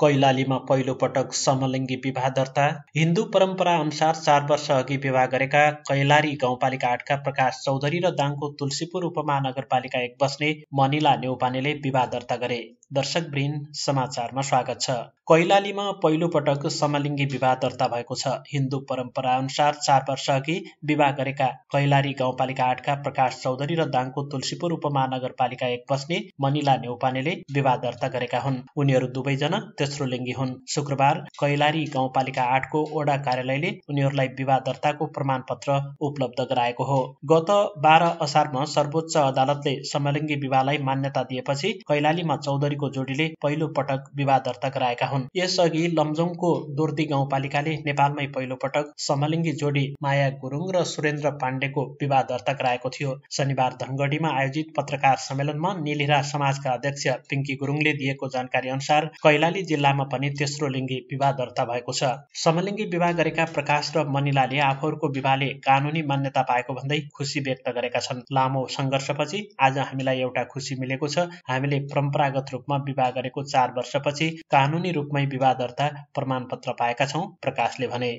कैलालीमा पहिलो पटक समलिङ्गी विवाह दर्ता हिन्दू परम्परा अनुसार चार वर्ष अघि विवाह गरेका कैलारी गाउँपालिका आठका प्रकाश चौधरी र दाङको तुलसीपुर उपमहानगरपालिका एक बस्ने मनिला नेउपानेले विवाह दर्ता गरे दर्शकवृन्द समाचारमा स्वागत छ कैलालीमा पहिलो पटक समलिङ्गी विवाह दर्ता भएको छ हिन्दू परम्परा अनुसार चार वर्ष अघि विवाह गरेका कैलाली गाउँपालिका आठका प्रकाश चौधरी र दाङको तुलसीपुर उपमहानगरपालिका एक बस्ने मनिला नेउपानेले विवाह दर्ता गरेका हुन् उनीहरू दुवैजना तेस्रो लिङ्गी हुन् शुक्रबार कैलाली गाउँपालिका आठको ओडा कार्यालयले उनीहरूलाई विवाह दर्ताको प्रमाणपत्र उपलब्ध गराएको हो गत बाह्र असारमा सर्वोच्च अदालतले समलिङ्गी विवाहलाई मान्यता दिएपछि कैलालीमा चौधरी जोडीले पहिलो पटक विवाह दर्ता गराएका हुन् यसअघि लमजोङको दुर्दी गाउँपालिकाले नेपालमै पहिलो पटक समलिङ्गी जोडी माया गुरुङ र सुरेन्द्र पाण्डेको विवाह दर्ता गराएको थियो शनिबार धनगढीमा आयोजित पत्रकार सम्मेलनमा निलिरा समाजका अध्यक्ष पिङ्की गुरुङले दिएको जानकारी अनुसार कैलाली जिल्लामा पनि तेस्रो लिङ्गी विवाह दर्ता भएको छ समलिङ्गी विवाह गरेका प्रकाश र मनिलाले आफूहरूको विवाहले कानुनी मान्यता पाएको भन्दै खुसी व्यक्त गरेका छन् लामो सङ्घर्षपछि आज हामीलाई एउटा खुसी मिलेको छ हामीले परम्परागत रूपमा रूपमा विवाह गरेको चार वर्षपछि कानूनी रूपमै विवाह दर्ता प्रमाणपत्र पाएका छौं प्रकाशले भने